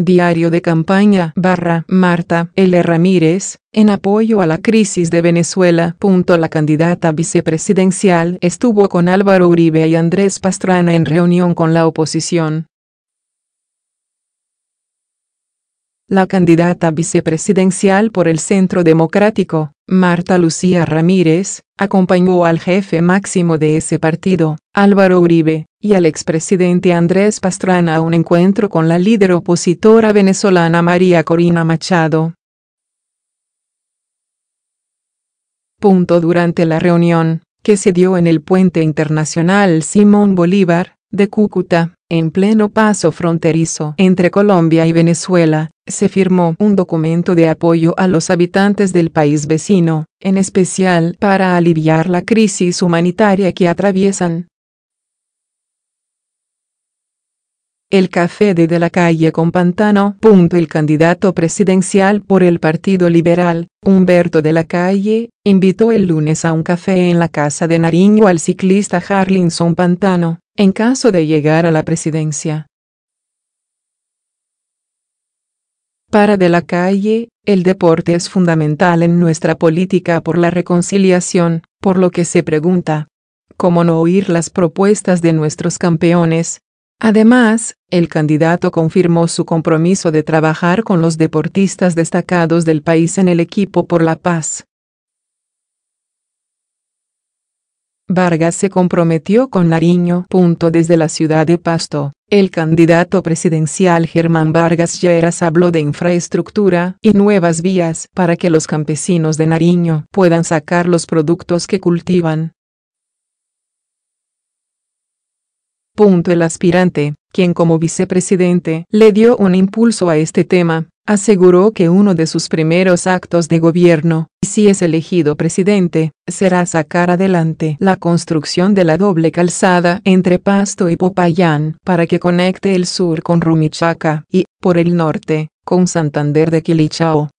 Diario de campaña barra Marta L. Ramírez, en apoyo a la crisis de Venezuela. la candidata vicepresidencial estuvo con Álvaro Uribe y Andrés Pastrana en reunión con la oposición. La candidata vicepresidencial por el Centro Democrático, Marta Lucía Ramírez, acompañó al jefe máximo de ese partido, Álvaro Uribe, y al expresidente Andrés Pastrana a un encuentro con la líder opositora venezolana María Corina Machado. Punto durante la reunión, que se dio en el puente internacional Simón Bolívar, de Cúcuta, en pleno paso fronterizo entre Colombia y Venezuela, se firmó un documento de apoyo a los habitantes del país vecino, en especial para aliviar la crisis humanitaria que atraviesan. El café de, de la calle con Pantano. El candidato presidencial por el Partido Liberal, Humberto de la Calle, invitó el lunes a un café en la casa de Nariño al ciclista Harlinson Pantano en caso de llegar a la presidencia. Para de la calle, el deporte es fundamental en nuestra política por la reconciliación, por lo que se pregunta, ¿cómo no oír las propuestas de nuestros campeones? Además, el candidato confirmó su compromiso de trabajar con los deportistas destacados del país en el equipo por la paz. Vargas se comprometió con Nariño. Desde la ciudad de Pasto, el candidato presidencial Germán Vargas Lleras habló de infraestructura y nuevas vías para que los campesinos de Nariño puedan sacar los productos que cultivan. El aspirante, quien como vicepresidente le dio un impulso a este tema, aseguró que uno de sus primeros actos de gobierno, si es elegido presidente, será sacar adelante la construcción de la doble calzada entre Pasto y Popayán para que conecte el sur con Rumichaca y, por el norte, con Santander de Quilichao.